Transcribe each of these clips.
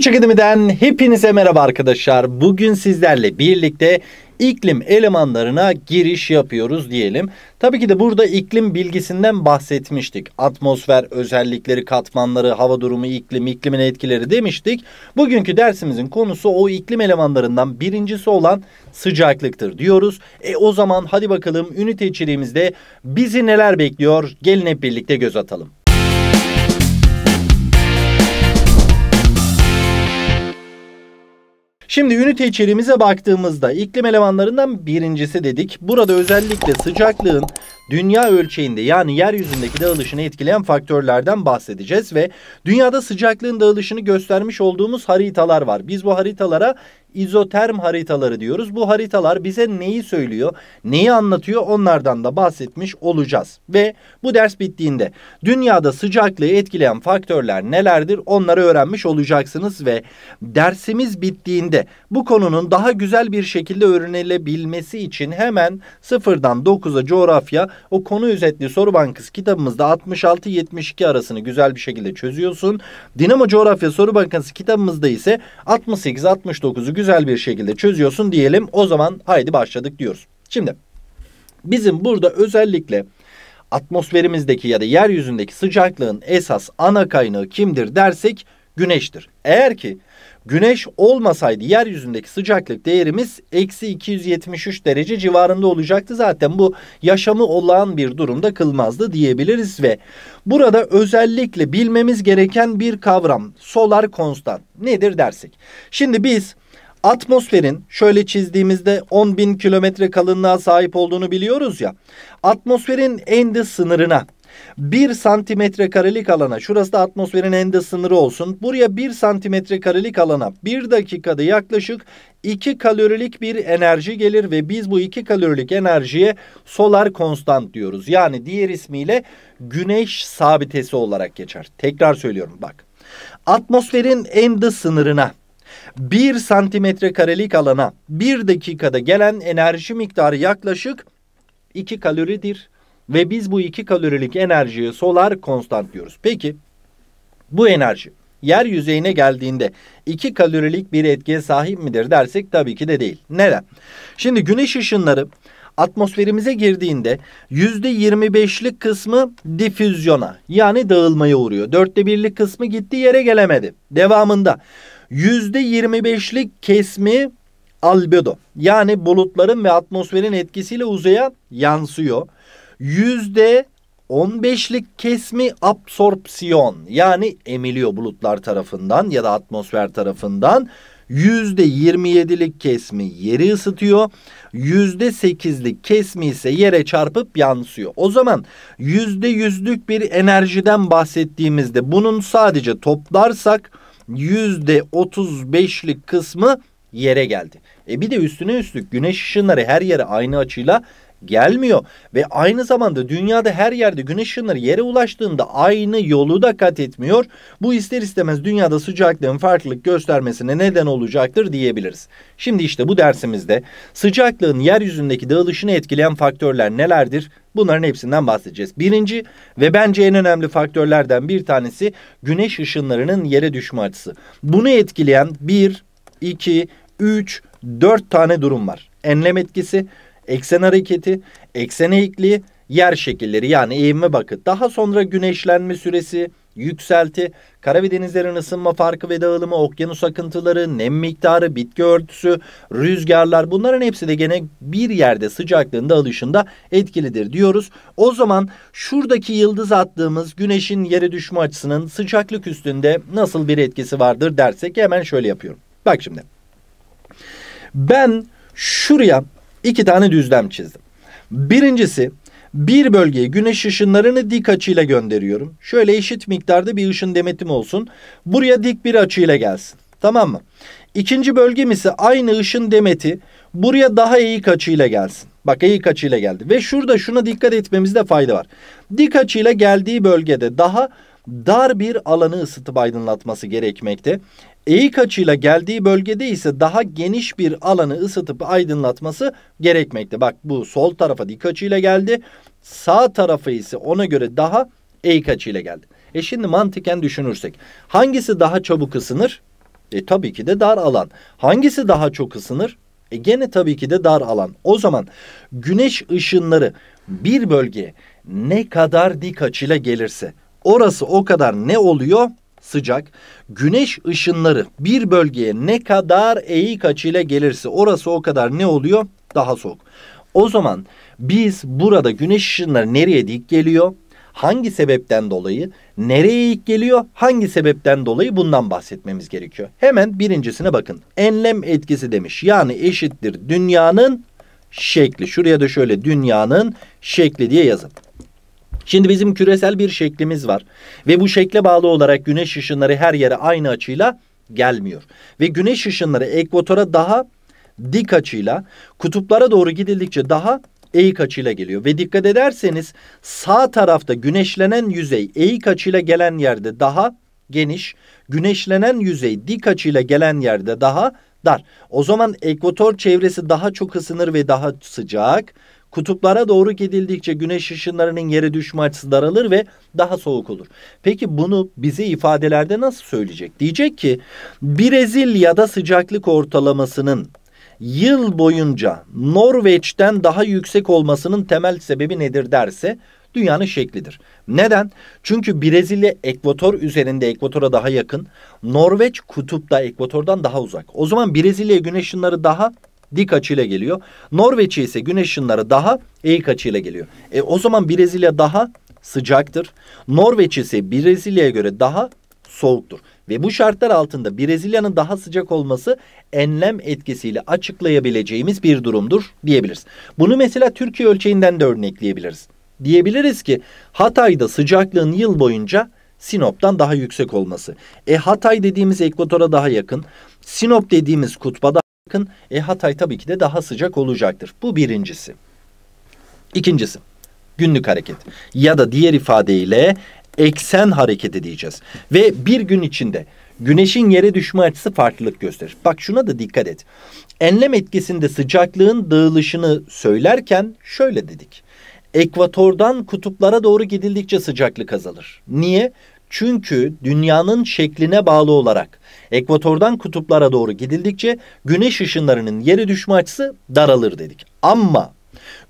Çubuk Akademi'den hepinize merhaba arkadaşlar. Bugün sizlerle birlikte iklim elemanlarına giriş yapıyoruz diyelim. Tabii ki de burada iklim bilgisinden bahsetmiştik. Atmosfer özellikleri, katmanları, hava durumu, iklim, iklimin etkileri demiştik. Bugünkü dersimizin konusu o iklim elemanlarından birincisi olan sıcaklıktır diyoruz. E o zaman hadi bakalım ünite içeriğimizde bizi neler bekliyor? Gelin hep birlikte göz atalım. Şimdi ünite içeriğimize baktığımızda iklim elemanlarından birincisi dedik. Burada özellikle sıcaklığın dünya ölçeğinde yani yeryüzündeki dağılışını etkileyen faktörlerden bahsedeceğiz ve dünyada sıcaklığın dağılışını göstermiş olduğumuz haritalar var. Biz bu haritalara izoterm haritaları diyoruz. Bu haritalar bize neyi söylüyor, neyi anlatıyor onlardan da bahsetmiş olacağız. Ve bu ders bittiğinde dünyada sıcaklığı etkileyen faktörler nelerdir onları öğrenmiş olacaksınız ve dersimiz bittiğinde bu konunun daha güzel bir şekilde öğrenilebilmesi için hemen sıfırdan 9'a coğrafya o konu özetli soru bankası kitabımızda 66-72 arasını güzel bir şekilde çözüyorsun. Dinamo coğrafya soru bankası kitabımızda ise 68-69'u güzel bir şekilde çözüyorsun diyelim. O zaman haydi başladık diyoruz. Şimdi bizim burada özellikle atmosferimizdeki ya da yeryüzündeki sıcaklığın esas ana kaynağı kimdir dersek güneştir. Eğer ki Güneş olmasaydı yeryüzündeki sıcaklık değerimiz eksi 273 derece civarında olacaktı. Zaten bu yaşamı olağan bir durumda kılmazdı diyebiliriz ve burada özellikle bilmemiz gereken bir kavram solar konstant nedir dersek. Şimdi biz Atmosferin şöyle çizdiğimizde 10 bin kilometre kalınlığa sahip olduğunu biliyoruz ya. Atmosferin en de sınırına 1 santimetre karelik alana şurası da atmosferin en de sınırı olsun. Buraya 1 santimetre karelik alana 1 dakikada yaklaşık 2 kalorilik bir enerji gelir ve biz bu 2 kalorilik enerjiye solar konstant diyoruz. Yani diğer ismiyle güneş sabitesi olarak geçer. Tekrar söylüyorum bak. Atmosferin en de sınırına 1 santimetre karelik alana 1 dakikada gelen enerji miktarı yaklaşık 2 kaloridir. Ve biz bu 2 kalorilik enerjiyi solar konstant diyoruz. Peki bu enerji yer yüzeyine geldiğinde 2 kalorilik bir etkiye sahip midir dersek tabii ki de değil. Neden? Şimdi güneş ışınları atmosferimize girdiğinde %25'lik kısmı difüzyona yani dağılmaya uğruyor. Dörtte birlik kısmı gitti yere gelemedi. Devamında %25'lik kesmi albedo yani bulutların ve atmosferin etkisiyle uzaya yansıyor yüzde 15'lik kesmi absorpsiyon yani emiliyor bulutlar tarafından ya da atmosfer tarafından. yüzde %27'lik kesmi yeri ısıtıyor. yüzde %8'lik kesmi ise yere çarpıp yansıyor. O zaman yüzde %100'lük bir enerjiden bahsettiğimizde bunun sadece toplarsak yüzde %35'lik kısmı yere geldi. E bir de üstüne üstlük güneş ışınları her yere aynı açıyla gelmiyor. Ve aynı zamanda dünyada her yerde güneş ışınları yere ulaştığında aynı yolu da kat etmiyor. Bu ister istemez dünyada sıcaklığın farklılık göstermesine neden olacaktır diyebiliriz. Şimdi işte bu dersimizde sıcaklığın yeryüzündeki dağılışını etkileyen faktörler nelerdir? Bunların hepsinden bahsedeceğiz. Birinci ve bence en önemli faktörlerden bir tanesi güneş ışınlarının yere düşme açısı. Bunu etkileyen bir, iki, üç, dört tane durum var. Enlem etkisi, eksen hareketi, eksen eğikliği, yer şekilleri yani eğilme bakı, daha sonra güneşlenme süresi, yükselti, kara ve denizlerin ısınma farkı ve dağılımı, okyanus akıntıları, nem miktarı, bitki örtüsü, rüzgarlar bunların hepsi de gene bir yerde sıcaklığında, alışında etkilidir diyoruz. O zaman şuradaki yıldız attığımız güneşin yere düşme açısının sıcaklık üstünde nasıl bir etkisi vardır dersek hemen şöyle yapıyorum. Bak şimdi ben şuraya iki tane düzlem çizdim. Birincisi bir bölgeye güneş ışınlarını dik açıyla gönderiyorum. Şöyle eşit miktarda bir ışın demetim olsun. Buraya dik bir açıyla gelsin. Tamam mı? İkinci bölgem ise aynı ışın demeti buraya daha eğik açıyla gelsin. Bak eğik açıyla geldi. Ve şurada şuna dikkat etmemizde fayda var. Dik açıyla geldiği bölgede daha dar bir alanı ısıtıp aydınlatması gerekmekte. Eğik açıyla geldiği bölgede ise daha geniş bir alanı ısıtıp aydınlatması gerekmekte. Bak bu sol tarafa dik açıyla geldi. Sağ tarafı ise ona göre daha eğik açıyla geldi. E şimdi mantıken düşünürsek hangisi daha çabuk ısınır? E tabii ki de dar alan. Hangisi daha çok ısınır? E gene tabii ki de dar alan. O zaman güneş ışınları bir bölgeye ne kadar dik açıyla gelirse Orası o kadar ne oluyor? Sıcak. Güneş ışınları bir bölgeye ne kadar eğik açıyla gelirse orası o kadar ne oluyor? Daha soğuk. O zaman biz burada güneş ışınları nereye dik geliyor? Hangi sebepten dolayı? Nereye ilk geliyor? Hangi sebepten dolayı? Bundan bahsetmemiz gerekiyor. Hemen birincisine bakın. Enlem etkisi demiş. Yani eşittir dünyanın şekli. Şuraya da şöyle dünyanın şekli diye yazın. Şimdi bizim küresel bir şeklimiz var ve bu şekle bağlı olarak güneş ışınları her yere aynı açıyla gelmiyor. Ve güneş ışınları ekvatora daha dik açıyla kutuplara doğru gidildikçe daha eğik açıyla geliyor. Ve dikkat ederseniz sağ tarafta güneşlenen yüzey eğik açıyla gelen yerde daha geniş, güneşlenen yüzey dik açıyla gelen yerde daha dar. O zaman ekvator çevresi daha çok ısınır ve daha sıcak. Kutuplara doğru gidildikçe güneş ışınlarının yere düşme açısı daralır ve daha soğuk olur. Peki bunu bize ifadelerde nasıl söyleyecek? Diyecek ki Brezilya'da sıcaklık ortalamasının yıl boyunca Norveç'ten daha yüksek olmasının temel sebebi nedir derse dünyanın şeklidir. Neden? Çünkü Brezilya ekvator üzerinde ekvatora daha yakın. Norveç kutupta ekvatordan daha uzak. O zaman Brezilya güneş ışınları daha dik açıyla geliyor. Norveç'e ise güneş ışınları daha eğik açıyla geliyor. E o zaman Brezilya daha sıcaktır. Norveç ise Brezilya'ya göre daha soğuktur. Ve bu şartlar altında Brezilya'nın daha sıcak olması enlem etkisiyle açıklayabileceğimiz bir durumdur diyebiliriz. Bunu mesela Türkiye ölçeğinden de örnekleyebiliriz. Diyebiliriz ki Hatay'da sıcaklığın yıl boyunca Sinop'tan daha yüksek olması. E Hatay dediğimiz ekvatora daha yakın. Sinop dediğimiz kutba yakın. E, Hatay tabii ki de daha sıcak olacaktır. Bu birincisi. İkincisi günlük hareket ya da diğer ifadeyle eksen hareketi diyeceğiz. Ve bir gün içinde güneşin yere düşme açısı farklılık gösterir. Bak şuna da dikkat et. Enlem etkisinde sıcaklığın dağılışını söylerken şöyle dedik. Ekvatordan kutuplara doğru gidildikçe sıcaklık azalır. Niye? Çünkü dünyanın şekline bağlı olarak Ekvatordan kutuplara doğru gidildikçe güneş ışınlarının yere düşme açısı daralır dedik. Ama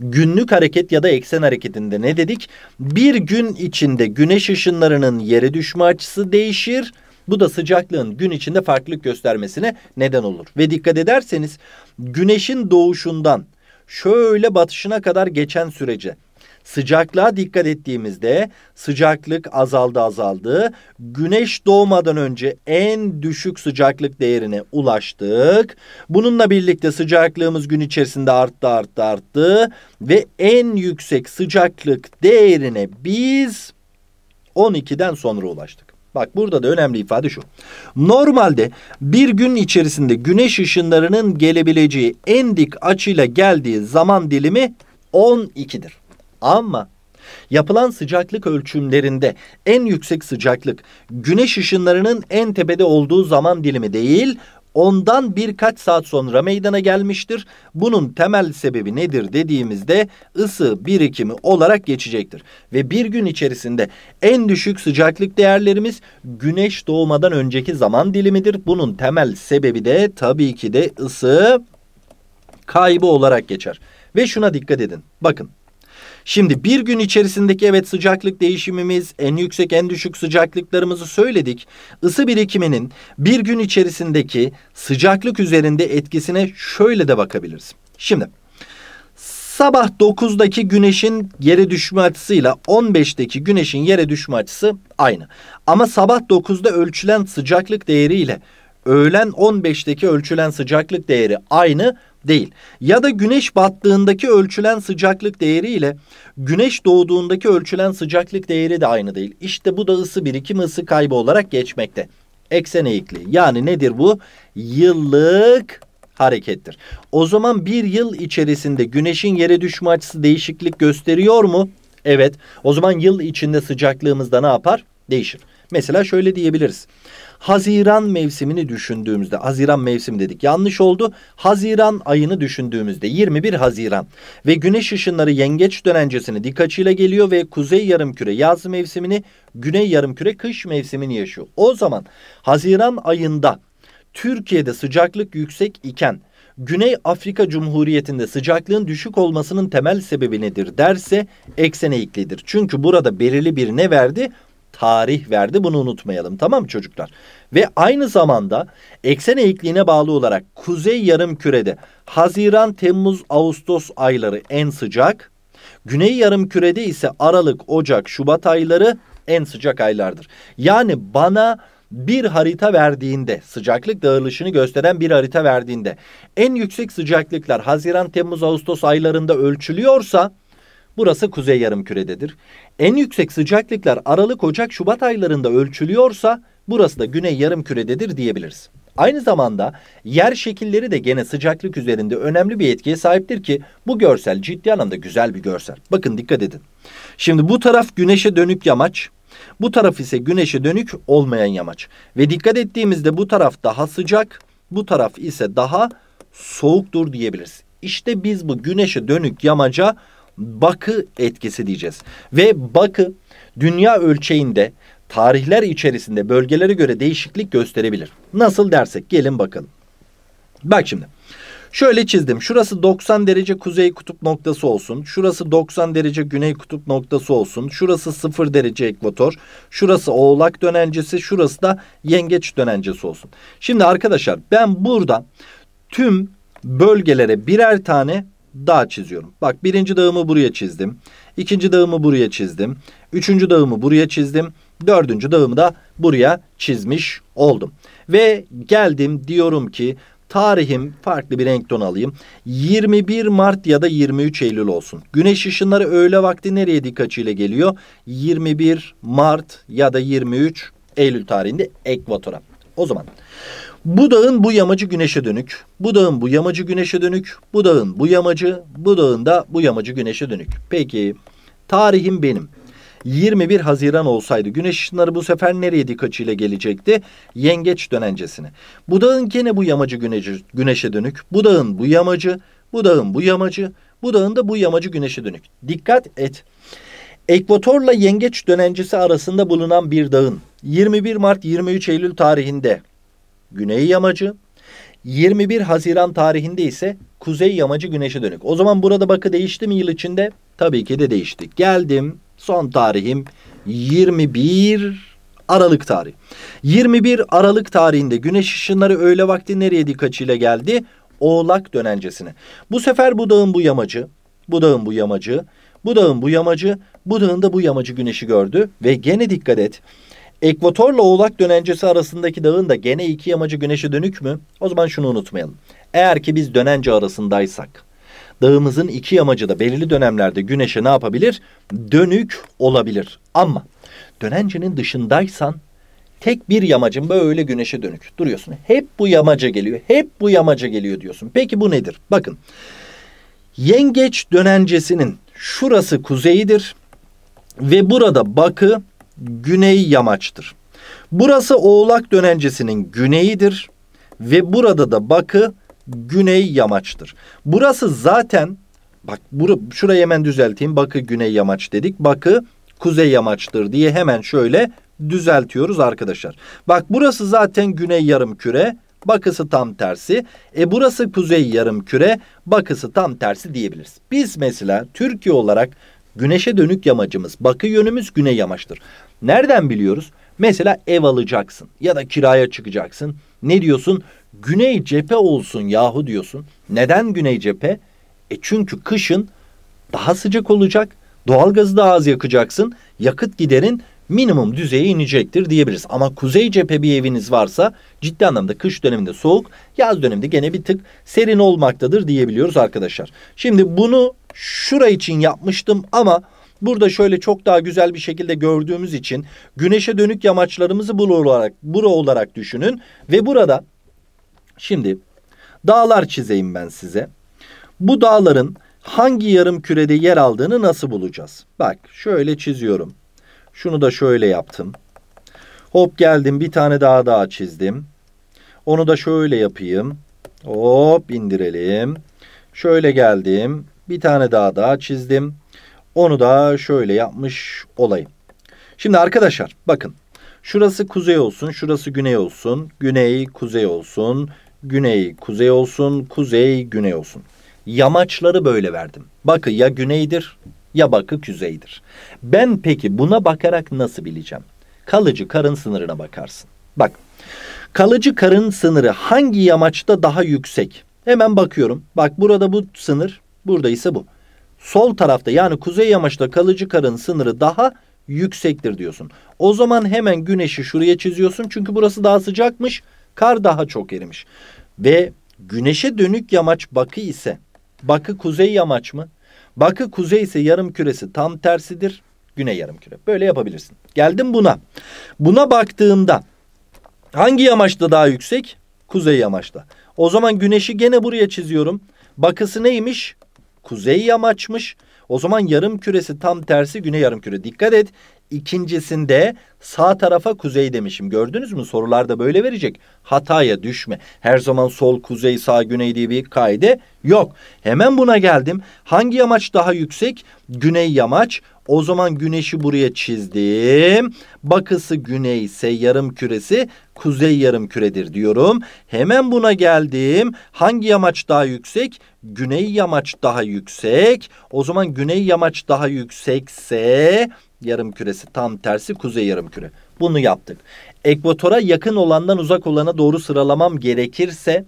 günlük hareket ya da eksen hareketinde ne dedik? Bir gün içinde güneş ışınlarının yere düşme açısı değişir. Bu da sıcaklığın gün içinde farklılık göstermesine neden olur. Ve dikkat ederseniz güneşin doğuşundan şöyle batışına kadar geçen sürece Sıcaklığa dikkat ettiğimizde sıcaklık azaldı azaldı. Güneş doğmadan önce en düşük sıcaklık değerine ulaştık. Bununla birlikte sıcaklığımız gün içerisinde arttı arttı arttı. Ve en yüksek sıcaklık değerine biz 12'den sonra ulaştık. Bak burada da önemli ifade şu. Normalde bir gün içerisinde güneş ışınlarının gelebileceği en dik açıyla geldiği zaman dilimi 12'dir. Ama yapılan sıcaklık ölçümlerinde en yüksek sıcaklık güneş ışınlarının en tepede olduğu zaman dilimi değil, ondan birkaç saat sonra meydana gelmiştir. Bunun temel sebebi nedir dediğimizde ısı birikimi olarak geçecektir. Ve bir gün içerisinde en düşük sıcaklık değerlerimiz güneş doğmadan önceki zaman dilimidir. Bunun temel sebebi de tabii ki de ısı kaybı olarak geçer. Ve şuna dikkat edin. Bakın Şimdi bir gün içerisindeki evet sıcaklık değişimimiz, en yüksek en düşük sıcaklıklarımızı söyledik. Isı birikiminin bir gün içerisindeki sıcaklık üzerinde etkisine şöyle de bakabiliriz. Şimdi sabah 9'daki güneşin yere düşme açısıyla 15'teki güneşin yere düşme açısı aynı. Ama sabah 9'da ölçülen sıcaklık değeriyle öğlen 15'teki ölçülen sıcaklık değeri aynı değil. Ya da güneş battığındaki ölçülen sıcaklık değeri ile güneş doğduğundaki ölçülen sıcaklık değeri de aynı değil. İşte bu da ısı birikimi, ısı kaybı olarak geçmekte. Eksen eğikliği yani nedir bu? Yıllık harekettir. O zaman bir yıl içerisinde güneşin yere düşme açısı değişiklik gösteriyor mu? Evet. O zaman yıl içinde sıcaklığımızda ne yapar? Değişir. Mesela şöyle diyebiliriz. Haziran mevsimini düşündüğümüzde Haziran mevsim dedik yanlış oldu. Haziran ayını düşündüğümüzde 21 Haziran ve güneş ışınları yengeç dönencesini dik açıyla geliyor ve kuzey yarımküre yaz mevsimini güney yarımküre kış mevsimini yaşıyor. O zaman Haziran ayında Türkiye'de sıcaklık yüksek iken Güney Afrika Cumhuriyeti'nde sıcaklığın düşük olmasının temel sebebi nedir derse eksene eklidir. Çünkü burada belirli bir ne verdi? tarih verdi. Bunu unutmayalım tamam mı çocuklar? Ve aynı zamanda eksen eğikliğine bağlı olarak kuzey yarım kürede Haziran, Temmuz, Ağustos ayları en sıcak. Güney yarım kürede ise Aralık, Ocak, Şubat ayları en sıcak aylardır. Yani bana bir harita verdiğinde sıcaklık dağılışını gösteren bir harita verdiğinde en yüksek sıcaklıklar Haziran, Temmuz, Ağustos aylarında ölçülüyorsa Burası kuzey yarımkürededir. En yüksek sıcaklıklar Aralık, Ocak, Şubat aylarında ölçülüyorsa burası da güney yarımkürededir diyebiliriz. Aynı zamanda yer şekilleri de gene sıcaklık üzerinde önemli bir etkiye sahiptir ki bu görsel ciddi anlamda güzel bir görsel. Bakın dikkat edin. Şimdi bu taraf güneşe dönük yamaç. Bu taraf ise güneşe dönük olmayan yamaç. Ve dikkat ettiğimizde bu taraf daha sıcak, bu taraf ise daha soğuktur diyebiliriz. İşte biz bu güneşe dönük yamaca Bakı etkisi diyeceğiz. Ve Bakı dünya ölçeğinde tarihler içerisinde bölgelere göre değişiklik gösterebilir. Nasıl dersek gelin bakalım. Bak şimdi. Şöyle çizdim. Şurası 90 derece kuzey kutup noktası olsun. Şurası 90 derece güney kutup noktası olsun. Şurası 0 derece ekvator. Şurası oğlak dönencesi. Şurası da yengeç dönencesi olsun. Şimdi arkadaşlar ben burada tüm bölgelere birer tane dağ çiziyorum. Bak birinci dağımı buraya çizdim. ikinci dağımı buraya çizdim. Üçüncü dağımı buraya çizdim. Dördüncü dağımı da buraya çizmiş oldum. Ve geldim diyorum ki tarihim farklı bir renk tonu alayım. 21 Mart ya da 23 Eylül olsun. Güneş ışınları öğle vakti nereye dik açıyla geliyor? 21 Mart ya da 23 Eylül tarihinde ekvatora. O zaman bu dağın bu yamacı güneşe dönük, bu dağın bu yamacı güneşe dönük, bu dağın bu yamacı, bu dağın da bu yamacı güneşe dönük. Peki tarihim benim. 21 Haziran olsaydı güneş ışınları bu sefer nereye dik açıyla gelecekti? Yengeç dönencesine. Bu dağın gene bu yamacı güneşe, dönük, bu dağın bu yamacı, bu dağın bu yamacı, bu dağın da bu yamacı güneşe dönük. Dikkat et. Ekvatorla yengeç dönencesi arasında bulunan bir dağın 21 Mart 23 Eylül tarihinde güney yamacı, 21 Haziran tarihinde ise kuzey yamacı güneşe dönük. O zaman burada bakı değişti mi yıl içinde? Tabii ki de değişti. Geldim son tarihim 21 Aralık tarihi. 21 Aralık tarihinde güneş ışınları öğle vakti nereye dikaçıyla geldi? Oğlak dönencesine. Bu sefer bu dağın bu yamacı, bu dağın bu yamacı, bu dağın bu yamacı, bu dağın da bu yamacı güneşi gördü ve gene dikkat et. Ekvatorla Oğlak dönencesi arasındaki dağın da gene iki yamacı güneşe dönük mü? O zaman şunu unutmayalım. Eğer ki biz dönence arasındaysak dağımızın iki yamacı da belirli dönemlerde güneşe ne yapabilir? Dönük olabilir. Ama dönencenin dışındaysan tek bir yamacın böyle güneşe dönük duruyorsun. Hep bu yamaca geliyor. Hep bu yamaca geliyor diyorsun. Peki bu nedir? Bakın. Yengeç dönencesinin şurası kuzeyidir ve burada bakı güney yamaçtır. Burası Oğlak dönencesinin güneyidir ve burada da Bakı güney yamaçtır. Burası zaten bak bura, şurayı hemen düzelteyim. Bakı güney yamaç dedik. Bakı kuzey yamaçtır diye hemen şöyle düzeltiyoruz arkadaşlar. Bak burası zaten güney yarım küre. Bakısı tam tersi. E burası kuzey yarım küre. Bakısı tam tersi diyebiliriz. Biz mesela Türkiye olarak güneşe dönük yamacımız, bakı yönümüz güney yamaçtır. Nereden biliyoruz? Mesela ev alacaksın ya da kiraya çıkacaksın. Ne diyorsun? Güney cephe olsun yahu diyorsun. Neden güney cephe? E çünkü kışın daha sıcak olacak. Doğalgazı daha az yakacaksın. Yakıt giderin minimum düzeye inecektir diyebiliriz. Ama kuzey cephe bir eviniz varsa ciddi anlamda kış döneminde soğuk, yaz döneminde gene bir tık serin olmaktadır diyebiliyoruz arkadaşlar. Şimdi bunu şura için yapmıştım ama Burada şöyle çok daha güzel bir şekilde gördüğümüz için güneşe dönük yamaçlarımızı bura olarak, bura olarak düşünün. Ve burada şimdi dağlar çizeyim ben size. Bu dağların hangi yarım kürede yer aldığını nasıl bulacağız? Bak şöyle çiziyorum. Şunu da şöyle yaptım. Hop geldim bir tane daha daha çizdim. Onu da şöyle yapayım. Hop indirelim. Şöyle geldim. Bir tane daha daha çizdim. Onu da şöyle yapmış olayım. Şimdi arkadaşlar bakın. Şurası kuzey olsun, şurası güney olsun, güney kuzey olsun, güney kuzey olsun, kuzey güney olsun. Yamaçları böyle verdim. Bakı ya güneydir ya bakı kuzeydir. Ben peki buna bakarak nasıl bileceğim? Kalıcı karın sınırına bakarsın. Bak kalıcı karın sınırı hangi yamaçta daha yüksek? Hemen bakıyorum. Bak burada bu sınır, burada ise bu sol tarafta yani kuzey yamaçta kalıcı karın sınırı daha yüksektir diyorsun. O zaman hemen güneşi şuraya çiziyorsun çünkü burası daha sıcakmış kar daha çok erimiş. Ve güneşe dönük yamaç bakı ise bakı kuzey yamaç mı? Bakı kuzey ise yarım küresi tam tersidir. Güney yarım küre. Böyle yapabilirsin. Geldim buna. Buna baktığımda hangi yamaçta daha yüksek? Kuzey yamaçta. O zaman güneşi gene buraya çiziyorum. Bakısı neymiş? kuzey yamaçmış. O zaman yarım küresi tam tersi güney yarım küre. Dikkat et İkincisinde sağ tarafa kuzey demişim. Gördünüz mü? Sorularda böyle verecek. Hataya düşme. Her zaman sol, kuzey, sağ, güney diye bir kaide yok. Hemen buna geldim. Hangi yamaç daha yüksek? Güney yamaç. O zaman güneşi buraya çizdim. Bakısı güney ise yarım küresi kuzey yarım küredir diyorum. Hemen buna geldim. Hangi yamaç daha yüksek? Güney yamaç daha yüksek. O zaman güney yamaç daha yüksekse yarım küresi tam tersi kuzey yarım küre. Bunu yaptık. Ekvatora yakın olandan uzak olana doğru sıralamam gerekirse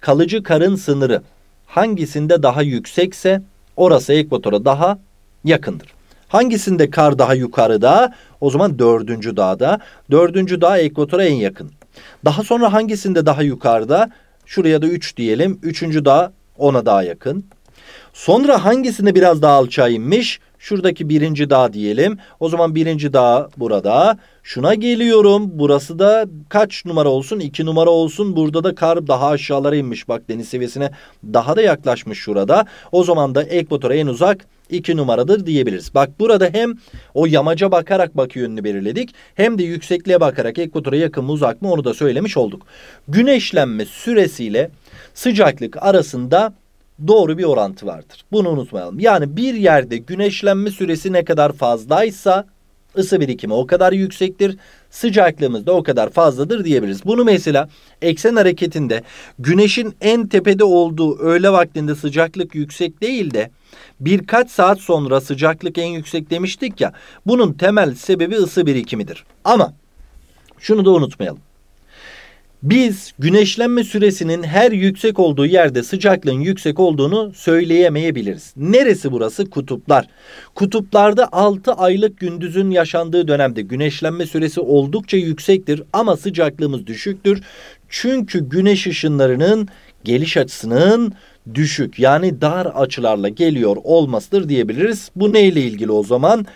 kalıcı karın sınırı hangisinde daha yüksekse orası ekvatora daha yakındır. Hangisinde kar daha yukarıda? O zaman dördüncü dağda. Dördüncü dağ ekvatora en yakın. Daha sonra hangisinde daha yukarıda? Şuraya da 3 diyelim. Üçüncü dağ ona daha yakın. Sonra hangisinde biraz daha alçağa inmiş? Şuradaki birinci dağ diyelim. O zaman birinci dağ burada. Şuna geliyorum. Burası da kaç numara olsun? İki numara olsun. Burada da kar daha aşağılara inmiş. Bak deniz seviyesine daha da yaklaşmış şurada. O zaman da ekvatora en uzak iki numaradır diyebiliriz. Bak burada hem o yamaca bakarak bakı yönünü belirledik. Hem de yüksekliğe bakarak ekvatora yakın mı uzak mı onu da söylemiş olduk. Güneşlenme süresiyle sıcaklık arasında doğru bir orantı vardır. Bunu unutmayalım. Yani bir yerde güneşlenme süresi ne kadar fazlaysa ısı birikimi o kadar yüksektir. Sıcaklığımız da o kadar fazladır diyebiliriz. Bunu mesela eksen hareketinde güneşin en tepede olduğu öğle vaktinde sıcaklık yüksek değil de birkaç saat sonra sıcaklık en yüksek demiştik ya. Bunun temel sebebi ısı birikimidir. Ama şunu da unutmayalım. Biz güneşlenme süresinin her yüksek olduğu yerde sıcaklığın yüksek olduğunu söyleyemeyebiliriz. Neresi burası? Kutuplar. Kutuplarda 6 aylık gündüzün yaşandığı dönemde güneşlenme süresi oldukça yüksektir ama sıcaklığımız düşüktür. Çünkü güneş ışınlarının geliş açısının düşük yani dar açılarla geliyor olmasıdır diyebiliriz. Bu neyle ilgili o zaman?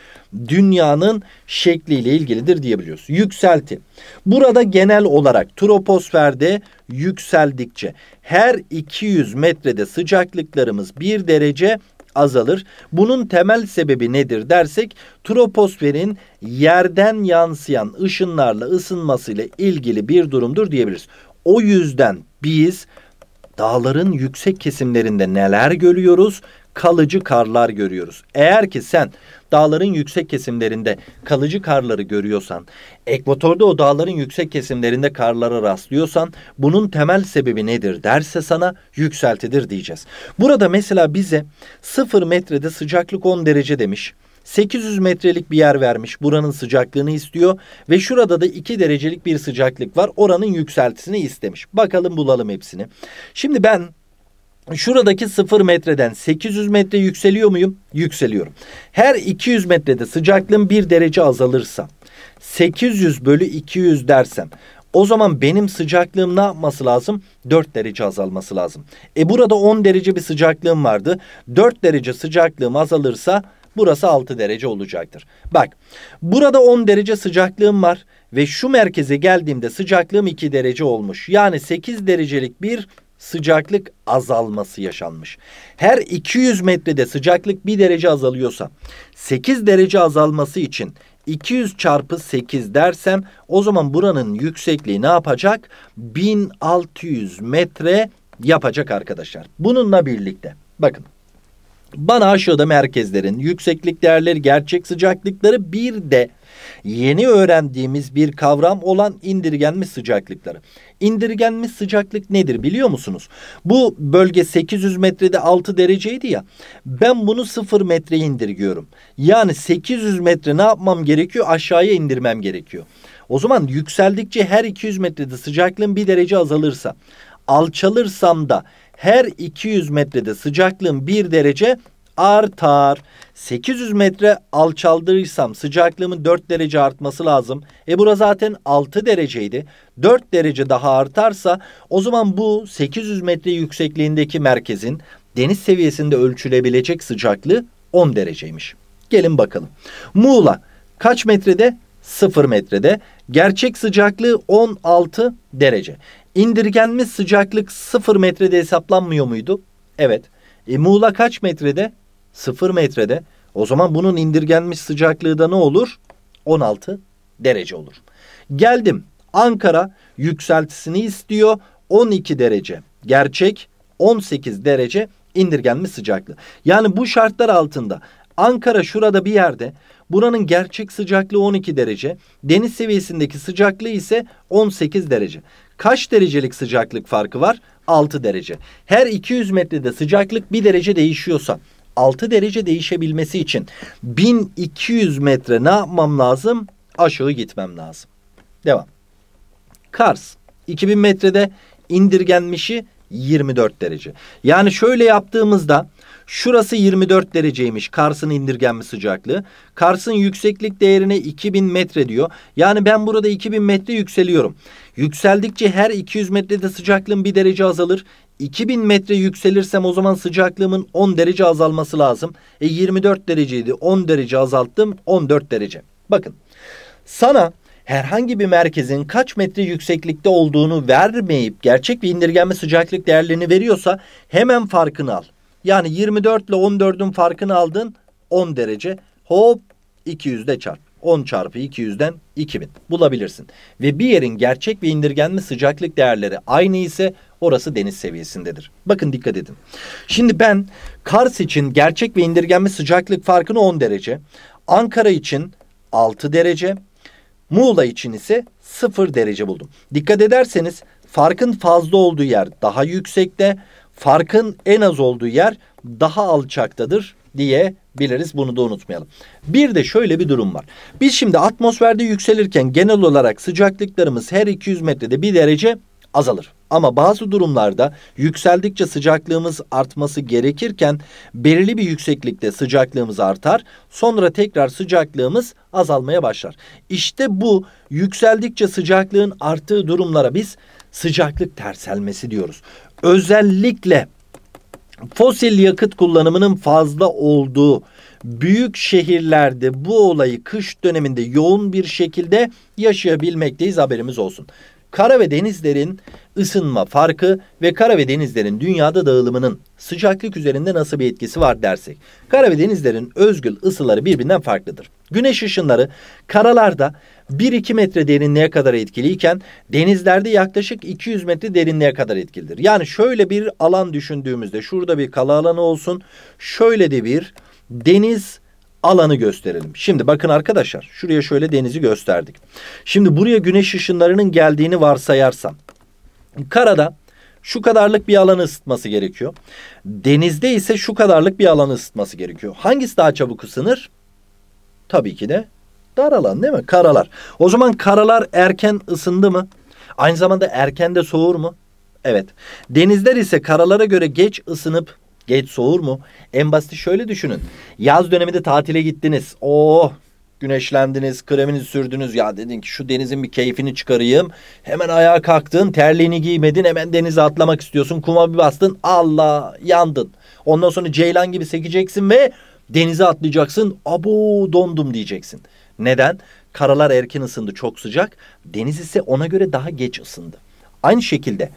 Dünyanın şekliyle ilgilidir diyebiliyoruz. Yükselti. Burada genel olarak troposferde yükseldikçe her 200 metrede sıcaklıklarımız 1 derece azalır. Bunun temel sebebi nedir dersek troposferin yerden yansıyan ışınlarla ısınmasıyla ilgili bir durumdur diyebiliriz. O yüzden biz dağların yüksek kesimlerinde neler görüyoruz? Kalıcı karlar görüyoruz. Eğer ki sen dağların yüksek kesimlerinde kalıcı karları görüyorsan, ekvatorda o dağların yüksek kesimlerinde karlara rastlıyorsan bunun temel sebebi nedir derse sana yükseltidir diyeceğiz. Burada mesela bize 0 metrede sıcaklık 10 derece demiş. 800 metrelik bir yer vermiş. Buranın sıcaklığını istiyor ve şurada da 2 derecelik bir sıcaklık var. Oranın yükseltisini istemiş. Bakalım bulalım hepsini. Şimdi ben Şuradaki 0 metreden 800 metre yükseliyor muyum? Yükseliyorum. Her 200 metrede sıcaklığım 1 derece azalırsa 800 bölü 200 dersem o zaman benim sıcaklığım ne yapması lazım? 4 derece azalması lazım. E burada 10 derece bir sıcaklığım vardı. 4 derece sıcaklığım azalırsa Burası 6 derece olacaktır. Bak burada 10 derece sıcaklığım var ve şu merkeze geldiğimde sıcaklığım 2 derece olmuş. Yani 8 derecelik bir sıcaklık azalması yaşanmış. Her 200 metrede sıcaklık 1 derece azalıyorsa 8 derece azalması için 200 çarpı 8 dersem o zaman buranın yüksekliği ne yapacak? 1600 metre yapacak arkadaşlar. Bununla birlikte bakın bana aşağıda merkezlerin yükseklik değerleri, gerçek sıcaklıkları bir de yeni öğrendiğimiz bir kavram olan indirgenmiş sıcaklıkları. İndirgenmiş sıcaklık nedir biliyor musunuz? Bu bölge 800 metrede 6 dereceydi ya. Ben bunu 0 metre indirgiyorum. Yani 800 metre ne yapmam gerekiyor? Aşağıya indirmem gerekiyor. O zaman yükseldikçe her 200 metrede sıcaklığın bir derece azalırsa alçalırsam da her 200 metrede sıcaklığın 1 derece artar. 800 metre alçaldırsam sıcaklığımın 4 derece artması lazım. E bura zaten 6 dereceydi. 4 derece daha artarsa o zaman bu 800 metre yüksekliğindeki merkezin deniz seviyesinde ölçülebilecek sıcaklığı 10 dereceymiş. Gelin bakalım. Muğla kaç metrede? 0 metrede. Gerçek sıcaklığı 16 derece. İndirgenmiş sıcaklık 0 metrede hesaplanmıyor muydu? Evet. E, Muğla kaç metrede? 0 metrede. O zaman bunun indirgenmiş sıcaklığı da ne olur? 16 derece olur. Geldim. Ankara yükseltisini istiyor. 12 derece. Gerçek 18 derece indirgenmiş sıcaklığı. Yani bu şartlar altında Ankara şurada bir yerde. Buranın gerçek sıcaklığı 12 derece. Deniz seviyesindeki sıcaklığı ise 18 derece kaç derecelik sıcaklık farkı var? 6 derece. Her 200 metrede sıcaklık 1 derece değişiyorsa 6 derece değişebilmesi için 1200 metre ne yapmam lazım? Aşağı gitmem lazım. Devam. Kars 2000 metrede indirgenmişi 24 derece. Yani şöyle yaptığımızda Şurası 24 dereceymiş Kars'ın indirgenme sıcaklığı. Kars'ın yükseklik değerine 2000 metre diyor. Yani ben burada 2000 metre yükseliyorum. Yükseldikçe her 200 metrede sıcaklığım bir derece azalır. 2000 metre yükselirsem o zaman sıcaklığımın 10 derece azalması lazım. E 24 dereceydi 10 derece azalttım 14 derece. Bakın sana herhangi bir merkezin kaç metre yükseklikte olduğunu vermeyip gerçek bir indirgenme sıcaklık değerlerini veriyorsa hemen farkını al. Yani 24 ile 14'ün farkını aldın 10 derece. Hop 200'de çarp. 10 çarpı 200'den 2000 bulabilirsin. Ve bir yerin gerçek ve indirgenme sıcaklık değerleri aynı ise orası deniz seviyesindedir. Bakın dikkat edin. Şimdi ben Kars için gerçek ve indirgenme sıcaklık farkını 10 derece. Ankara için 6 derece. Muğla için ise 0 derece buldum. Dikkat ederseniz farkın fazla olduğu yer daha yüksekte farkın en az olduğu yer daha alçaktadır diye biliriz. Bunu da unutmayalım. Bir de şöyle bir durum var. Biz şimdi atmosferde yükselirken genel olarak sıcaklıklarımız her 200 metrede bir derece azalır. Ama bazı durumlarda yükseldikçe sıcaklığımız artması gerekirken belirli bir yükseklikte sıcaklığımız artar. Sonra tekrar sıcaklığımız azalmaya başlar. İşte bu yükseldikçe sıcaklığın arttığı durumlara biz sıcaklık terselmesi diyoruz özellikle fosil yakıt kullanımının fazla olduğu büyük şehirlerde bu olayı kış döneminde yoğun bir şekilde yaşayabilmekteyiz haberimiz olsun. Kara ve denizlerin ısınma farkı ve kara ve denizlerin dünyada dağılımının sıcaklık üzerinde nasıl bir etkisi var dersek. Kara ve denizlerin özgül ısıları birbirinden farklıdır. Güneş ışınları karalarda 1-2 metre derinliğe kadar etkiliyken denizlerde yaklaşık 200 metre derinliğe kadar etkilidir. Yani şöyle bir alan düşündüğümüzde şurada bir kala alanı olsun. Şöyle de bir deniz alanı gösterelim. Şimdi bakın arkadaşlar şuraya şöyle denizi gösterdik. Şimdi buraya güneş ışınlarının geldiğini varsayarsam karada şu kadarlık bir alanı ısıtması gerekiyor. Denizde ise şu kadarlık bir alanı ısıtması gerekiyor. Hangisi daha çabuk ısınır? Tabii ki de Dar alan değil mi? Karalar. O zaman karalar erken ısındı mı? Aynı zamanda erken de soğur mu? Evet. Denizler ise karalara göre geç ısınıp geç soğur mu? En basit şöyle düşünün. Yaz döneminde tatile gittiniz. Oo oh, güneşlendiniz, kreminizi sürdünüz. Ya dedin ki şu denizin bir keyfini çıkarayım. Hemen ayağa kalktın, terliğini giymedin, hemen denize atlamak istiyorsun. Kuma bir bastın, Allah yandın. Ondan sonra ceylan gibi sekeceksin ve denize atlayacaksın. Abo dondum diyeceksin. Neden? Karalar erken ısındı çok sıcak. Deniz ise ona göre daha geç ısındı. Aynı şekilde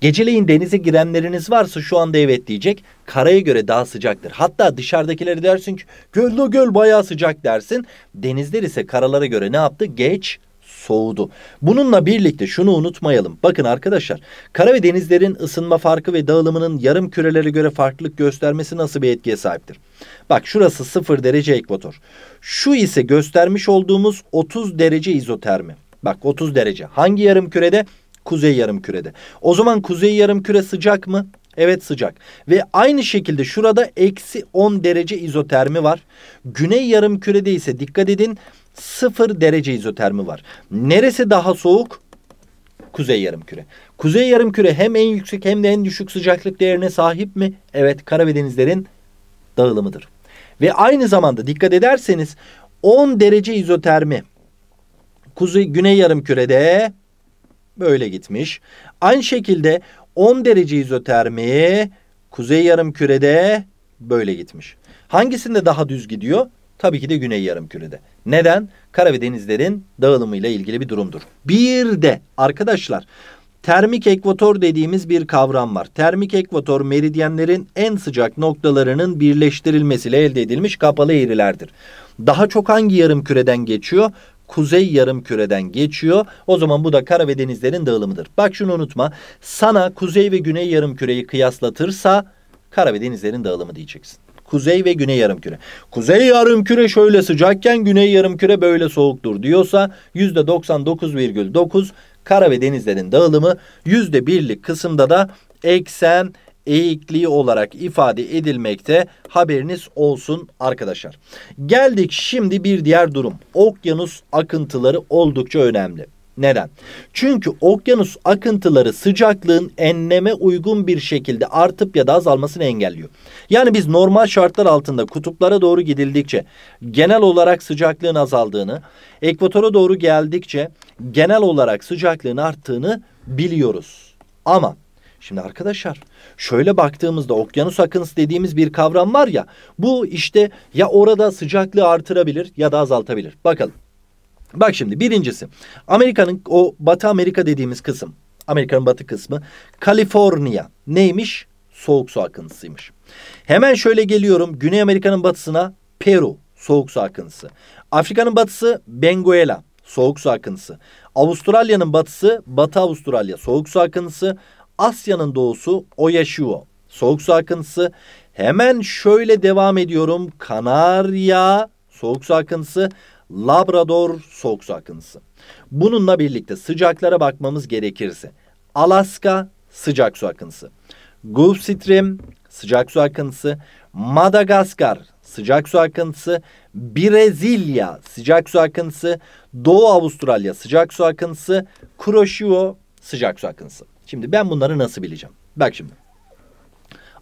geceleyin denize girenleriniz varsa şu anda evet diyecek. Karaya göre daha sıcaktır. Hatta dışarıdakileri dersin ki göl göl bayağı sıcak dersin. Denizler ise karalara göre ne yaptı? Geç soğudu. Bununla birlikte şunu unutmayalım. Bakın arkadaşlar kara ve denizlerin ısınma farkı ve dağılımının yarım kürelere göre farklılık göstermesi nasıl bir etkiye sahiptir? Bak şurası 0 derece ekvator. Şu ise göstermiş olduğumuz 30 derece izotermi. Bak 30 derece. Hangi yarım kürede? Kuzey yarım kürede. O zaman kuzey yarım küre sıcak mı? Evet sıcak. Ve aynı şekilde şurada eksi 10 derece izotermi var. Güney yarım kürede ise dikkat edin sıfır derece izotermi var. Neresi daha soğuk? Kuzey yarımküre. Kuzey yarımküre hem en yüksek hem de en düşük sıcaklık değerine sahip mi? Evet, kara ve denizlerin dağılımıdır. Ve aynı zamanda dikkat ederseniz 10 derece izotermi kuzey güney yarımkürede böyle gitmiş. Aynı şekilde 10 derece izotermi kuzey yarımkürede böyle gitmiş. Hangisinde daha düz gidiyor? Tabii ki de Güney Yarımküre'de. Neden? Kara ve denizlerin dağılımıyla ilgili bir durumdur. Bir de arkadaşlar termik ekvator dediğimiz bir kavram var. Termik ekvator meridyenlerin en sıcak noktalarının birleştirilmesiyle elde edilmiş kapalı eğrilerdir. Daha çok hangi yarım küreden geçiyor? kuzey yarım küreden geçiyor. O zaman bu da kara ve denizlerin dağılımıdır. Bak şunu unutma. Sana kuzey ve güney yarım küreyi kıyaslatırsa kara ve denizlerin dağılımı diyeceksin kuzey ve güney yarımküre. Kuzey yarımküre şöyle sıcakken güney yarımküre böyle soğuktur diyorsa %99,9 kara ve denizlerin dağılımı %1'lik kısımda da eksen eğikliği olarak ifade edilmekte. Haberiniz olsun arkadaşlar. Geldik şimdi bir diğer durum. Okyanus akıntıları oldukça önemli. Neden? Çünkü okyanus akıntıları sıcaklığın enleme uygun bir şekilde artıp ya da azalmasını engelliyor. Yani biz normal şartlar altında kutuplara doğru gidildikçe genel olarak sıcaklığın azaldığını, ekvatora doğru geldikçe genel olarak sıcaklığın arttığını biliyoruz. Ama Şimdi arkadaşlar şöyle baktığımızda okyanus akıntısı dediğimiz bir kavram var ya bu işte ya orada sıcaklığı artırabilir ya da azaltabilir. Bakalım Bak şimdi birincisi Amerika'nın o Batı Amerika dediğimiz kısım. Amerika'nın batı kısmı. Kaliforniya neymiş? Soğuk su akıntısıymış. Hemen şöyle geliyorum Güney Amerika'nın batısına Peru soğuk su akıntısı. Afrika'nın batısı Benguela soğuk su akıntısı. Avustralya'nın batısı Batı Avustralya soğuk su akıntısı. Asya'nın doğusu Oyashuo soğuk su akıntısı. Hemen şöyle devam ediyorum. Kanarya soğuk su akıntısı. Labrador soğuk su akıntısı. Bununla birlikte sıcaklara bakmamız gerekirse Alaska sıcak su akıntısı. Gulf Stream sıcak su akıntısı. Madagaskar sıcak su akıntısı. Brezilya sıcak su akıntısı. Doğu Avustralya sıcak su akıntısı. Kuroşio sıcak su akıntısı. Şimdi ben bunları nasıl bileceğim? Bak şimdi.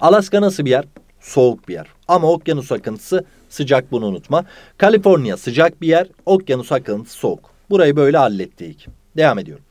Alaska nasıl bir yer? soğuk bir yer. Ama okyanus akıntısı sıcak bunu unutma. Kaliforniya sıcak bir yer, okyanus akıntısı soğuk. Burayı böyle hallettik. Devam ediyorum.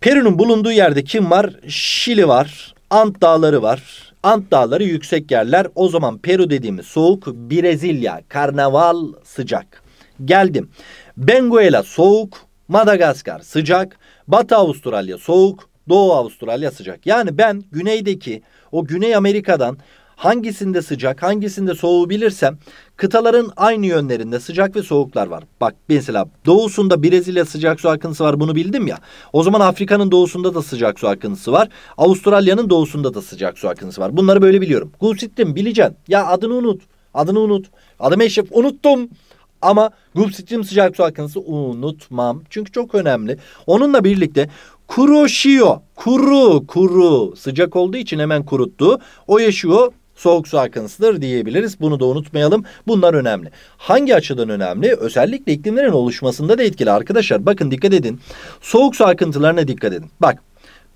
Peru'nun bulunduğu yerde kim var? Şili var, Ant Dağları var. Ant Dağları yüksek yerler. O zaman Peru dediğimiz soğuk, Brezilya, Karnaval sıcak. Geldim. Benguela soğuk, Madagaskar sıcak, Batı Avustralya soğuk, Doğu Avustralya sıcak. Yani ben güneydeki o Güney Amerika'dan hangisinde sıcak, hangisinde soğuğu bilirsem kıtaların aynı yönlerinde sıcak ve soğuklar var. Bak mesela doğusunda Brezilya sıcak su akıntısı var bunu bildim ya. O zaman Afrika'nın doğusunda da sıcak su akıntısı var. Avustralya'nın doğusunda da sıcak su akıntısı var. Bunları böyle biliyorum. Gulsittin bileceksin. Ya adını unut. Adını unut. Adım Eşref unuttum. Ama Gulsittin sıcak su akıntısı unutmam. Çünkü çok önemli. Onunla birlikte Kuroshio Kuru, kuru. Sıcak olduğu için hemen kuruttu. O yaşıyor soğuk su akıntısıdır diyebiliriz. Bunu da unutmayalım. Bunlar önemli. Hangi açıdan önemli? Özellikle iklimlerin oluşmasında da etkili arkadaşlar. Bakın dikkat edin. Soğuk su akıntılarına dikkat edin. Bak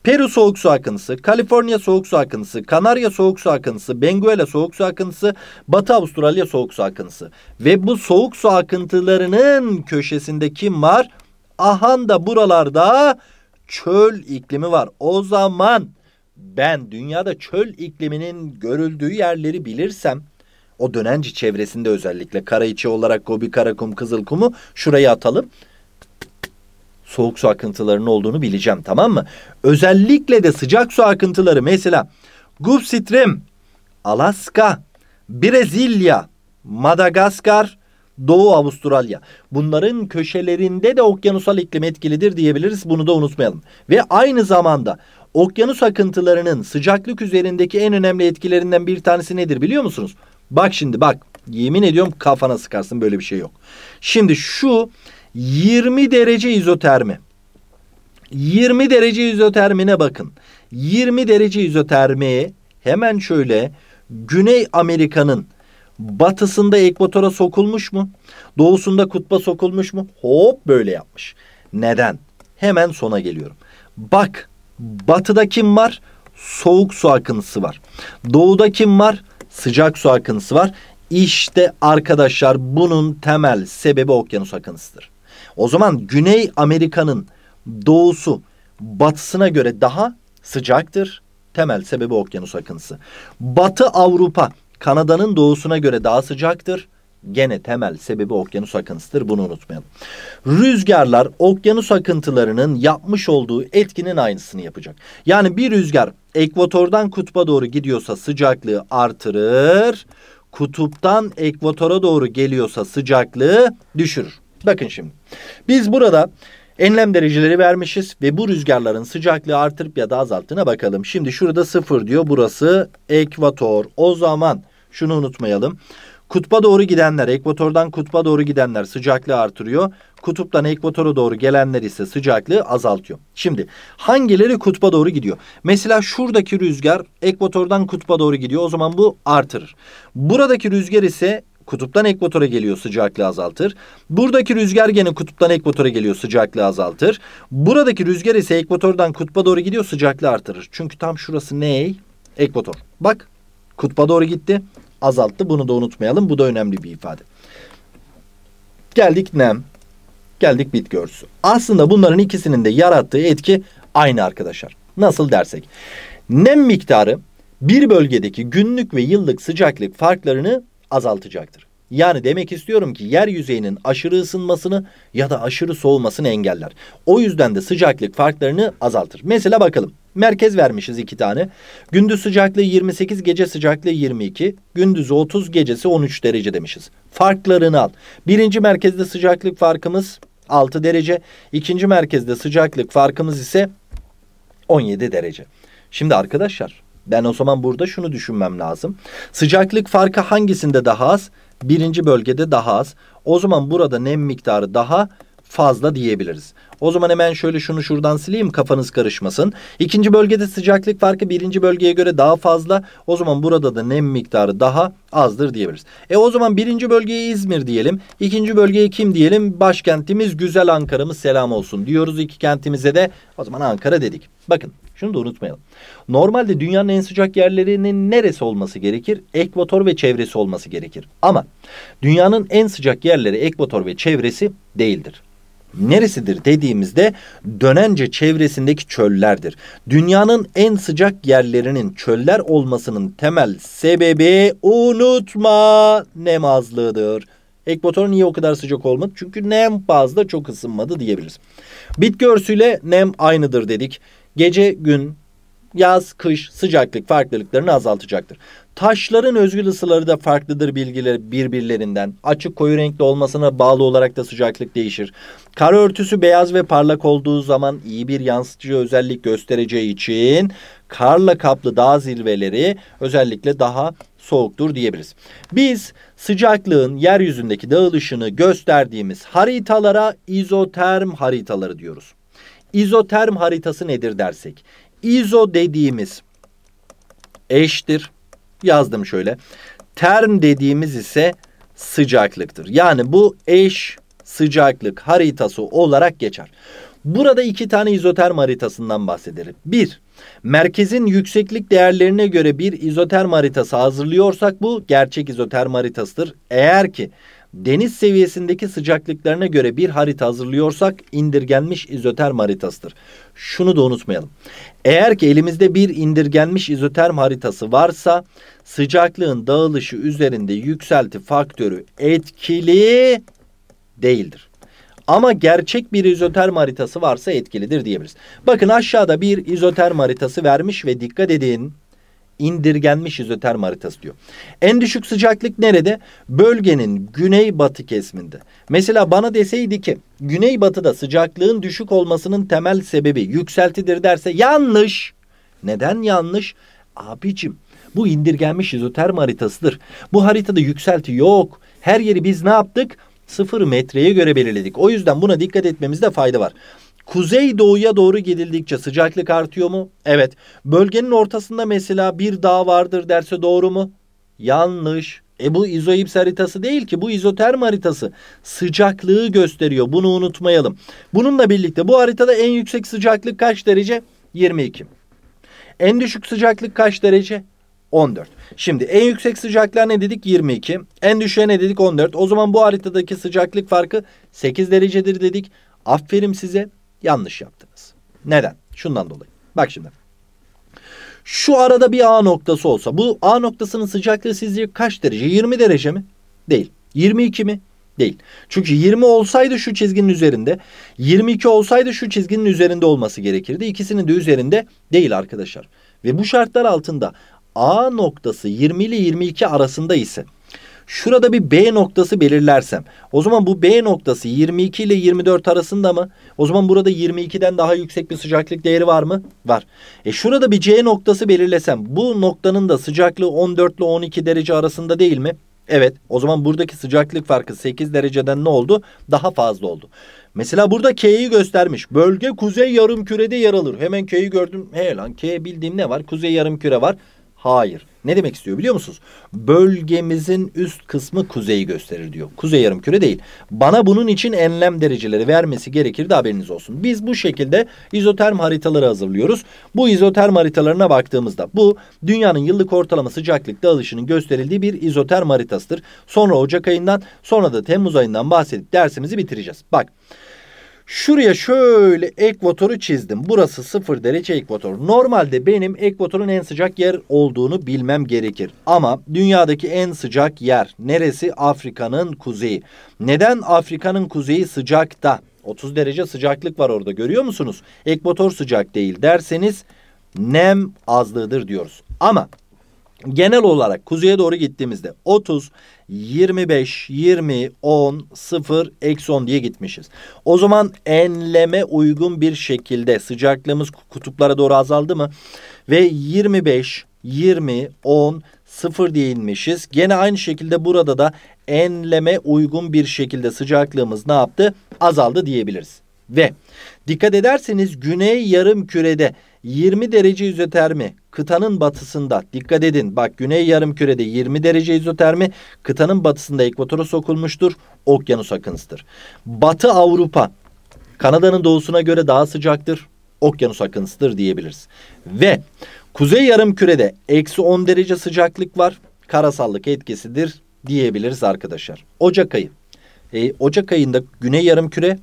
Peru soğuk su akıntısı, Kaliforniya soğuk su akıntısı, Kanarya soğuk su akıntısı, Benguela soğuk su akıntısı, Batı Avustralya soğuk su akıntısı. Ve bu soğuk su akıntılarının köşesinde kim var? Ahanda buralarda çöl iklimi var. O zaman ben dünyada çöl ikliminin görüldüğü yerleri bilirsem o Dönenci çevresinde özellikle kara içi olarak Gobi Karakum Kızılkum'u şuraya atalım. Soğuk su akıntılarının olduğunu bileceğim tamam mı? Özellikle de sıcak su akıntıları mesela Gulf Stream, Alaska, Brezilya, Madagaskar, Doğu Avustralya. Bunların köşelerinde de okyanusal iklim etkilidir diyebiliriz. Bunu da unutmayalım. Ve aynı zamanda Okyanus akıntılarının sıcaklık üzerindeki en önemli etkilerinden bir tanesi nedir biliyor musunuz? Bak şimdi bak yemin ediyorum kafana sıkarsın böyle bir şey yok. Şimdi şu 20 derece izotermi. 20 derece izotermine bakın. 20 derece izotermi hemen şöyle Güney Amerika'nın batısında ekvatora sokulmuş mu? Doğusunda kutba sokulmuş mu? Hop böyle yapmış. Neden? Hemen sona geliyorum. Bak Batıda kim var? Soğuk su akıntısı var. Doğuda kim var? Sıcak su akıntısı var. İşte arkadaşlar bunun temel sebebi okyanus akıntısıdır. O zaman Güney Amerika'nın doğusu batısına göre daha sıcaktır. Temel sebebi okyanus akıntısı. Batı Avrupa Kanada'nın doğusuna göre daha sıcaktır gene temel sebebi okyanus akıntısıdır. Bunu unutmayalım. Rüzgarlar okyanus akıntılarının yapmış olduğu etkinin aynısını yapacak. Yani bir rüzgar ekvatordan kutba doğru gidiyorsa sıcaklığı artırır. Kutuptan ekvatora doğru geliyorsa sıcaklığı düşürür. Bakın şimdi. Biz burada enlem dereceleri vermişiz ve bu rüzgarların sıcaklığı artırıp ya da azalttığına bakalım. Şimdi şurada sıfır diyor. Burası ekvator. O zaman şunu unutmayalım. Kutba doğru gidenler, ekvatordan kutba doğru gidenler sıcaklığı artırıyor. Kutuptan ekvatora doğru gelenler ise sıcaklığı azaltıyor. Şimdi hangileri kutba doğru gidiyor? Mesela şuradaki rüzgar ekvatordan kutba doğru gidiyor. O zaman bu artırır. Buradaki rüzgar ise kutuptan ekvatora geliyor sıcaklığı azaltır. Buradaki rüzgar gene kutuptan ekvatora geliyor sıcaklığı azaltır. Buradaki rüzgar ise ekvatordan kutba doğru gidiyor sıcaklığı artırır. Çünkü tam şurası ney? Ekvator. Bak kutba doğru gitti azalttı. Bunu da unutmayalım. Bu da önemli bir ifade. Geldik nem. Geldik bit görüsü. Aslında bunların ikisinin de yarattığı etki aynı arkadaşlar. Nasıl dersek. Nem miktarı bir bölgedeki günlük ve yıllık sıcaklık farklarını azaltacaktır. Yani demek istiyorum ki yer yüzeyinin aşırı ısınmasını ya da aşırı soğumasını engeller. O yüzden de sıcaklık farklarını azaltır. Mesela bakalım. Merkez vermişiz iki tane. Gündüz sıcaklığı 28, gece sıcaklığı 22. Gündüz 30, gecesi 13 derece demişiz. Farklarını al. Birinci merkezde sıcaklık farkımız 6 derece. ikinci merkezde sıcaklık farkımız ise 17 derece. Şimdi arkadaşlar ben o zaman burada şunu düşünmem lazım. Sıcaklık farkı hangisinde daha az? Birinci bölgede daha az. O zaman burada nem miktarı daha fazla diyebiliriz. O zaman hemen şöyle şunu şuradan sileyim kafanız karışmasın. İkinci bölgede sıcaklık farkı birinci bölgeye göre daha fazla. O zaman burada da nem miktarı daha azdır diyebiliriz. E o zaman birinci bölgeye İzmir diyelim. ikinci bölgeye kim diyelim? Başkentimiz güzel Ankara'mız selam olsun diyoruz iki kentimize de. O zaman Ankara dedik. Bakın şunu da unutmayalım. Normalde dünyanın en sıcak yerlerinin neresi olması gerekir? Ekvator ve çevresi olması gerekir. Ama dünyanın en sıcak yerleri ekvator ve çevresi değildir. Neresidir dediğimizde dönence çevresindeki çöllerdir. Dünyanın en sıcak yerlerinin çöller olmasının temel sebebi unutma nem azlığıdır. Ekvator niye o kadar sıcak olmadı? Çünkü nem fazla çok ısınmadı diyebiliriz. Bitki örtüsüyle nem aynıdır dedik gece gün yaz, kış, sıcaklık farklılıklarını azaltacaktır. Taşların özgül ısıları da farklıdır bilgileri birbirlerinden. Açık koyu renkli olmasına bağlı olarak da sıcaklık değişir. Kar örtüsü beyaz ve parlak olduğu zaman iyi bir yansıtıcı özellik göstereceği için karla kaplı dağ zirveleri özellikle daha soğuktur diyebiliriz. Biz sıcaklığın yeryüzündeki dağılışını gösterdiğimiz haritalara izoterm haritaları diyoruz. İzoterm haritası nedir dersek. İzo dediğimiz eştir. Yazdım şöyle. Term dediğimiz ise sıcaklıktır. Yani bu eş sıcaklık haritası olarak geçer. Burada iki tane izoterm haritasından bahsedelim. Bir, merkezin yükseklik değerlerine göre bir izoterm haritası hazırlıyorsak bu gerçek izoterm haritasıdır. Eğer ki deniz seviyesindeki sıcaklıklarına göre bir harita hazırlıyorsak indirgenmiş izoterm haritasıdır. Şunu da unutmayalım. Eğer ki elimizde bir indirgenmiş izoterm haritası varsa sıcaklığın dağılışı üzerinde yükselti faktörü etkili değildir. Ama gerçek bir izoterm haritası varsa etkilidir diyebiliriz. Bakın aşağıda bir izoterm haritası vermiş ve dikkat edin indirgenmiş izoterm haritası diyor. En düşük sıcaklık nerede? Bölgenin güneybatı kesiminde. Mesela bana deseydi ki güneybatıda sıcaklığın düşük olmasının temel sebebi yükseltidir derse yanlış. Neden yanlış? Abicim bu indirgenmiş izoterm haritasıdır. Bu haritada yükselti yok. Her yeri biz ne yaptık? Sıfır metreye göre belirledik. O yüzden buna dikkat etmemizde fayda var. Kuzey doğuya doğru gidildikçe sıcaklık artıyor mu? Evet. Bölgenin ortasında mesela bir dağ vardır derse doğru mu? Yanlış. E bu izoips haritası değil ki bu izoterm haritası sıcaklığı gösteriyor. Bunu unutmayalım. Bununla birlikte bu haritada en yüksek sıcaklık kaç derece? 22. En düşük sıcaklık kaç derece? 14. Şimdi en yüksek sıcaklığa ne dedik? 22. En düşüğe ne dedik? 14. O zaman bu haritadaki sıcaklık farkı 8 derecedir dedik. Aferin size. Yanlış yaptınız. Neden? Şundan dolayı. Bak şimdi. Şu arada bir A noktası olsa bu A noktasının sıcaklığı sizce kaç derece? 20 derece mi? Değil. 22 mi? Değil. Çünkü 20 olsaydı şu çizginin üzerinde, 22 olsaydı şu çizginin üzerinde olması gerekirdi. İkisinin de üzerinde değil arkadaşlar. Ve bu şartlar altında A noktası 20 ile 22 arasında ise Şurada bir B noktası belirlersem o zaman bu B noktası 22 ile 24 arasında mı? O zaman burada 22'den daha yüksek bir sıcaklık değeri var mı? Var. E şurada bir C noktası belirlesem bu noktanın da sıcaklığı 14 ile 12 derece arasında değil mi? Evet o zaman buradaki sıcaklık farkı 8 dereceden ne oldu? Daha fazla oldu. Mesela burada K'yi göstermiş. Bölge kuzey yarım kürede yer alır. Hemen K'yi gördüm. He lan K bildiğim ne var? Kuzey yarım küre var. Hayır. Ne demek istiyor biliyor musunuz? Bölgemizin üst kısmı kuzeyi gösterir diyor. Kuzey yarım küre değil. Bana bunun için enlem dereceleri vermesi gerekir de haberiniz olsun. Biz bu şekilde izoterm haritaları hazırlıyoruz. Bu izoterm haritalarına baktığımızda bu dünyanın yıllık ortalama sıcaklık dağılışının gösterildiği bir izoterm haritasıdır. Sonra Ocak ayından sonra da Temmuz ayından bahsedip dersimizi bitireceğiz. Bak Şuraya şöyle ekvatoru çizdim. Burası 0 derece ekvator. Normalde benim ekvatorun en sıcak yer olduğunu bilmem gerekir. Ama dünyadaki en sıcak yer neresi? Afrika'nın kuzeyi. Neden Afrika'nın kuzeyi sıcak da? 30 derece sıcaklık var orada görüyor musunuz? Ekvator sıcak değil derseniz nem azlığıdır diyoruz. Ama Genel olarak kuzeye doğru gittiğimizde 30, 25, 20, 10, 0, eksi 10 diye gitmişiz. O zaman enleme uygun bir şekilde sıcaklığımız kutuplara doğru azaldı mı? Ve 25, 20, 10, 0 diye inmişiz. Gene aynı şekilde burada da enleme uygun bir şekilde sıcaklığımız ne yaptı? Azaldı diyebiliriz. Ve dikkat ederseniz güney yarım kürede 20 derece izotermi kıtanın batısında dikkat edin bak güney yarım kürede 20 derece izotermi kıtanın batısında ekvatora sokulmuştur. Okyanus akıntısıdır. Batı Avrupa Kanada'nın doğusuna göre daha sıcaktır. Okyanus akıntısıdır diyebiliriz. Ve kuzey yarım kürede eksi 10 derece sıcaklık var. Karasallık etkisidir diyebiliriz arkadaşlar. Ocak ayı. E, Ocak ayında güney yarım küre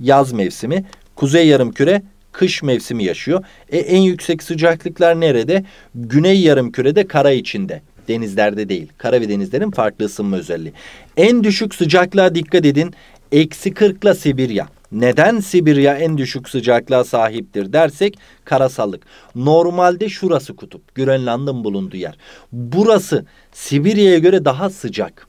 yaz mevsimi. Kuzey yarım küre kış mevsimi yaşıyor. E, en yüksek sıcaklıklar nerede? Güney yarım kürede kara içinde. Denizlerde değil. Kara ve denizlerin farklı ısınma özelliği. En düşük sıcaklığa dikkat edin. Eksi 40 ile Sibirya. Neden Sibirya en düşük sıcaklığa sahiptir dersek karasallık. Normalde şurası kutup. Grönland'ın bulunduğu yer. Burası Sibirya'ya göre daha sıcak.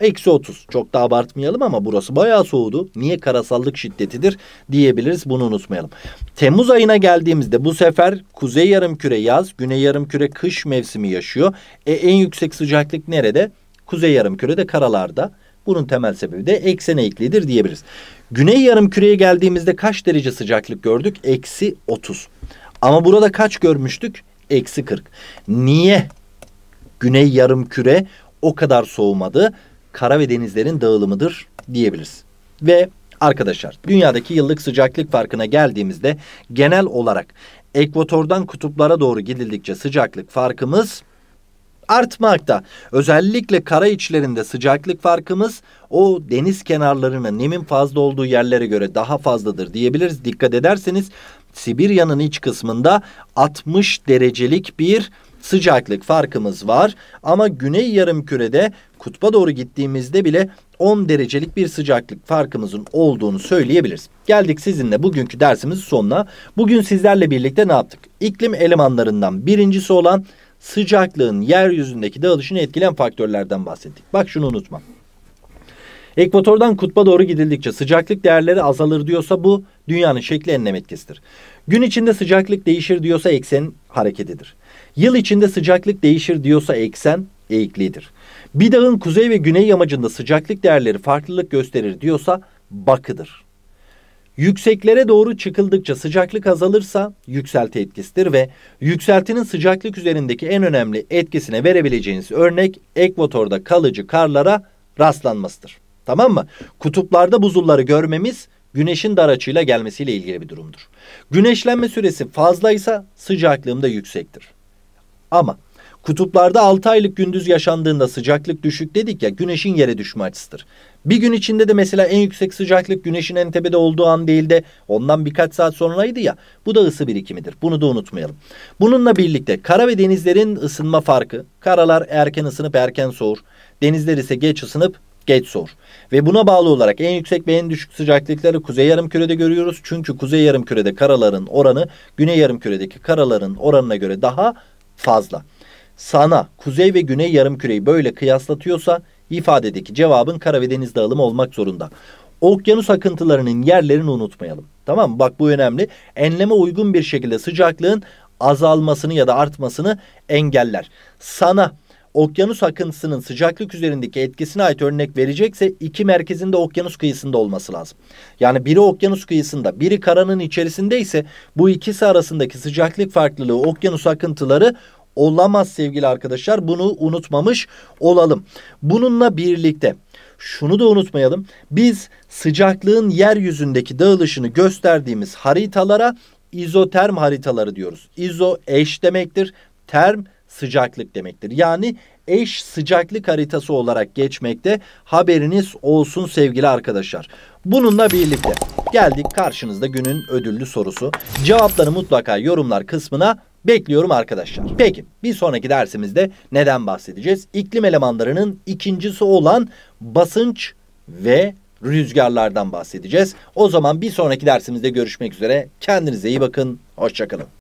Eksi 30. Çok da abartmayalım ama burası bayağı soğudu. Niye karasallık şiddetidir diyebiliriz. Bunu unutmayalım. Temmuz ayına geldiğimizde bu sefer kuzey yarım küre yaz, güney yarım küre kış mevsimi yaşıyor. E, en yüksek sıcaklık nerede? Kuzey yarım kürede karalarda. Bunun temel sebebi de eksen eğikliğidir diyebiliriz. Güney yarım küreye geldiğimizde kaç derece sıcaklık gördük? Eksi 30. Ama burada kaç görmüştük? Eksi 40. Niye güney yarım küre o kadar soğumadı? kara ve denizlerin dağılımıdır diyebiliriz. Ve arkadaşlar dünyadaki yıllık sıcaklık farkına geldiğimizde genel olarak ekvatordan kutuplara doğru gidildikçe sıcaklık farkımız artmakta. Özellikle kara içlerinde sıcaklık farkımız o deniz kenarlarına nemin fazla olduğu yerlere göre daha fazladır diyebiliriz. Dikkat ederseniz Sibirya'nın iç kısmında 60 derecelik bir sıcaklık farkımız var ama güney yarım kürede kutba doğru gittiğimizde bile 10 derecelik bir sıcaklık farkımızın olduğunu söyleyebiliriz. Geldik sizinle bugünkü dersimizin sonuna. Bugün sizlerle birlikte ne yaptık? İklim elemanlarından birincisi olan sıcaklığın yeryüzündeki dağılışını etkileyen faktörlerden bahsettik. Bak şunu unutma. Ekvatordan kutba doğru gidildikçe sıcaklık değerleri azalır diyorsa bu dünyanın şekli enlem etkisidir. Gün içinde sıcaklık değişir diyorsa eksen hareketidir. Yıl içinde sıcaklık değişir diyorsa eksen eğiklidir. Bir dağın kuzey ve güney yamacında sıcaklık değerleri farklılık gösterir diyorsa bakıdır. Yükseklere doğru çıkıldıkça sıcaklık azalırsa yükselti etkisidir ve yükseltinin sıcaklık üzerindeki en önemli etkisine verebileceğiniz örnek ekvatorda kalıcı karlara rastlanmasıdır. Tamam mı? Kutuplarda buzulları görmemiz güneşin dar açıyla gelmesiyle ilgili bir durumdur. Güneşlenme süresi fazlaysa sıcaklığım da yüksektir. Ama kutuplarda 6 aylık gündüz yaşandığında sıcaklık düşük dedik ya güneşin yere düşme açısıdır. Bir gün içinde de mesela en yüksek sıcaklık güneşin en tepede olduğu an değil de ondan birkaç saat sonraydı ya bu da ısı birikimidir. Bunu da unutmayalım. Bununla birlikte kara ve denizlerin ısınma farkı. Karalar erken ısınıp erken soğur. Denizler ise geç ısınıp geç soğur. Ve buna bağlı olarak en yüksek ve en düşük sıcaklıkları kuzey yarım kürede görüyoruz. Çünkü kuzey yarım kürede karaların oranı güney yarım küredeki karaların oranına göre daha fazla. Sana kuzey ve güney yarımküreyi böyle kıyaslatıyorsa ifadedeki cevabın kara ve deniz dağılımı olmak zorunda. Okyanus akıntılarının yerlerini unutmayalım. Tamam mı? Bak bu önemli. Enleme uygun bir şekilde sıcaklığın azalmasını ya da artmasını engeller. Sana okyanus akıntısının sıcaklık üzerindeki etkisine ait örnek verecekse iki merkezinde okyanus kıyısında olması lazım. Yani biri okyanus kıyısında, biri karanın içerisinde ise bu ikisi arasındaki sıcaklık farklılığı, okyanus akıntıları olamaz sevgili arkadaşlar. Bunu unutmamış olalım. Bununla birlikte şunu da unutmayalım. Biz sıcaklığın yeryüzündeki dağılışını gösterdiğimiz haritalara izoterm haritaları diyoruz. İzo eş demektir. Term sıcaklık demektir. Yani eş sıcaklık haritası olarak geçmekte haberiniz olsun sevgili arkadaşlar. Bununla birlikte geldik karşınızda günün ödüllü sorusu. Cevapları mutlaka yorumlar kısmına bekliyorum arkadaşlar. Peki bir sonraki dersimizde neden bahsedeceğiz? İklim elemanlarının ikincisi olan basınç ve rüzgarlardan bahsedeceğiz. O zaman bir sonraki dersimizde görüşmek üzere. Kendinize iyi bakın. Hoşçakalın.